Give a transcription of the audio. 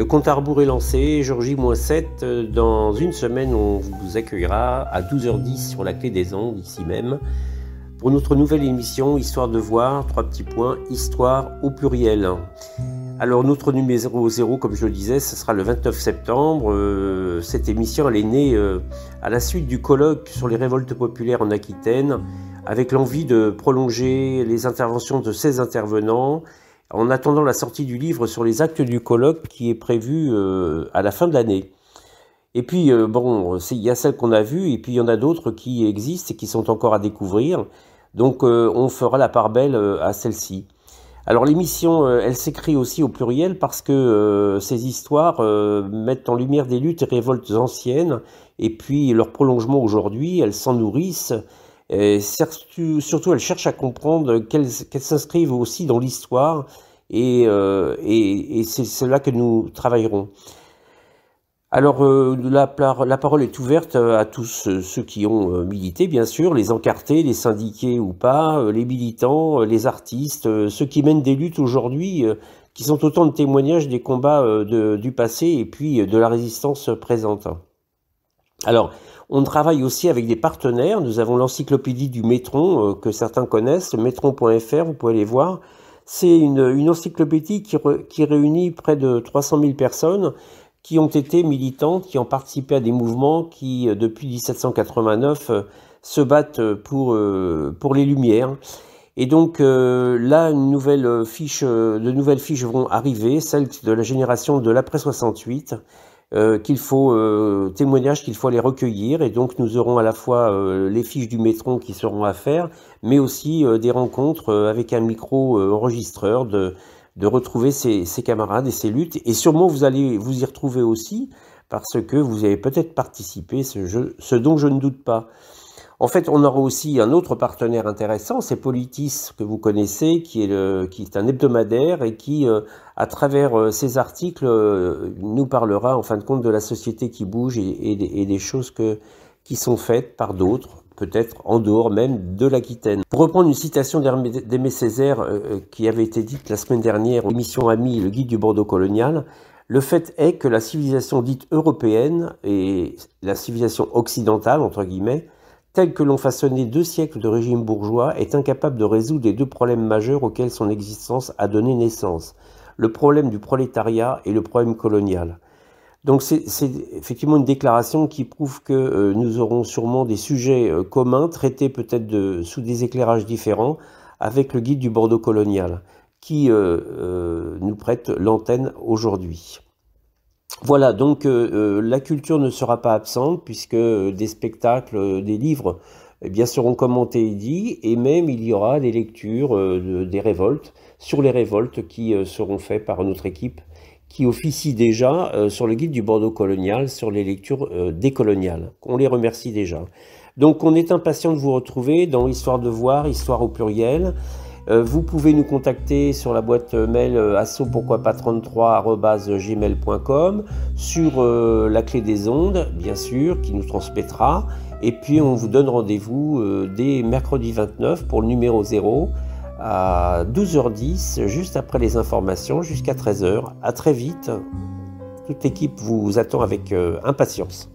Le compte à rebours est lancé, Georgie 7 euh, Dans une semaine, on vous accueillera à 12h10 sur la clé des ondes, ici même, pour notre nouvelle émission Histoire de voir, trois petits points, histoire au pluriel. Alors notre numéro 0, comme je le disais, ce sera le 29 septembre. Euh, cette émission, elle est née euh, à la suite du colloque sur les révoltes populaires en Aquitaine, avec l'envie de prolonger les interventions de ces intervenants en attendant la sortie du livre sur les actes du colloque qui est prévu euh, à la fin de l'année. Et puis, euh, bon, il y a celles qu'on a vues, et puis il y en a d'autres qui existent et qui sont encore à découvrir. Donc, euh, on fera la part belle à celle ci Alors, l'émission, elle s'écrit aussi au pluriel parce que ces histoires mettent en lumière des luttes et révoltes anciennes, et puis leur prolongement aujourd'hui, elles s'en nourrissent, surtout, elle cherche à comprendre qu'elle s'inscrive s'inscrivent aussi dans l'histoire, euh, et, c'est cela que nous travaillerons. Alors, euh, la, parole est ouverte euh, à tous ceux qui ont milité, bien sûr, les encartés, les syndiqués ou pas, les militants, les artistes, ceux qui mènent des luttes aujourd'hui, qui sont autant de témoignages des combats du passé et puis de la résistance présente. Alors, on travaille aussi avec des partenaires. Nous avons l'encyclopédie du Métron, euh, que certains connaissent, métron.fr, vous pouvez aller voir. C'est une, encyclopédie qui, réunit près de 300 000 personnes qui ont été militantes, qui ont participé à des mouvements qui, euh, depuis 1789, euh, se battent pour, pour les Lumières. Et donc là, une nouvelle fiche, de nouvelles fiches vont arriver, celles de la génération de l'après 68. Euh, qu'il faut euh, témoignages qu'il faut aller recueillir et donc nous aurons à la fois euh, les fiches du métron qui seront à faire, mais aussi des rencontres avec un micro enregistreur de de retrouver ses, camarades et ses luttes. Et sûrement, vous allez vous y retrouver aussi, parce que vous avez peut-être participé, ce dont je ne doute pas. En fait, on aura aussi un autre partenaire intéressant, c'est Politis, que vous connaissez, qui est, un hebdomadaire et qui, euh, à travers euh, ses articles, euh, nous parlera en fin de compte de la société qui bouge et, des choses qui sont faites par d'autres, peut-être en dehors même de l'Aquitaine. Pour reprendre une citation d'Aimé Césaire qui avait été dite la semaine dernière aux émission Ami, le guide du Bordeaux colonial, le fait est que la civilisation dite européenne et la civilisation occidentale, entre guillemets, tel que l'on façonnait deux siècles de régime bourgeois, est incapable de résoudre les deux problèmes majeurs auxquels son existence a donné naissance, le problème du prolétariat et le problème colonial. Donc c'est effectivement une déclaration qui prouve que euh, nous aurons sûrement des sujets euh, communs, traités peut-être sous des éclairages différents, avec le guide du Bordeaux colonial, qui euh, nous prête l'antenne aujourd'hui. Voilà, donc euh, euh, la culture ne sera pas absente puisque euh, des spectacles, des livres, eh bien, seront commentés et dits, et même il y aura des lectures des révoltes, sur les révoltes qui seront faites par notre équipe qui officie déjà sur le guide du Bordeaux colonial, sur les lectures décoloniales. On les remercie déjà. Donc on est impatient de vous retrouver dans Histoire de voir, Histoire au pluriel. Euh, vous pouvez nous contacter sur la boîte mail pas euh, 33gmailcom sur euh, la clé des ondes bien sûr qui nous transmettra et puis on vous donne rendez-vous dès mercredi 29 pour le numéro 0 à 12h10 juste après les informations jusqu'à 13h. À très vite. Toute l'équipe vous attend avec impatience.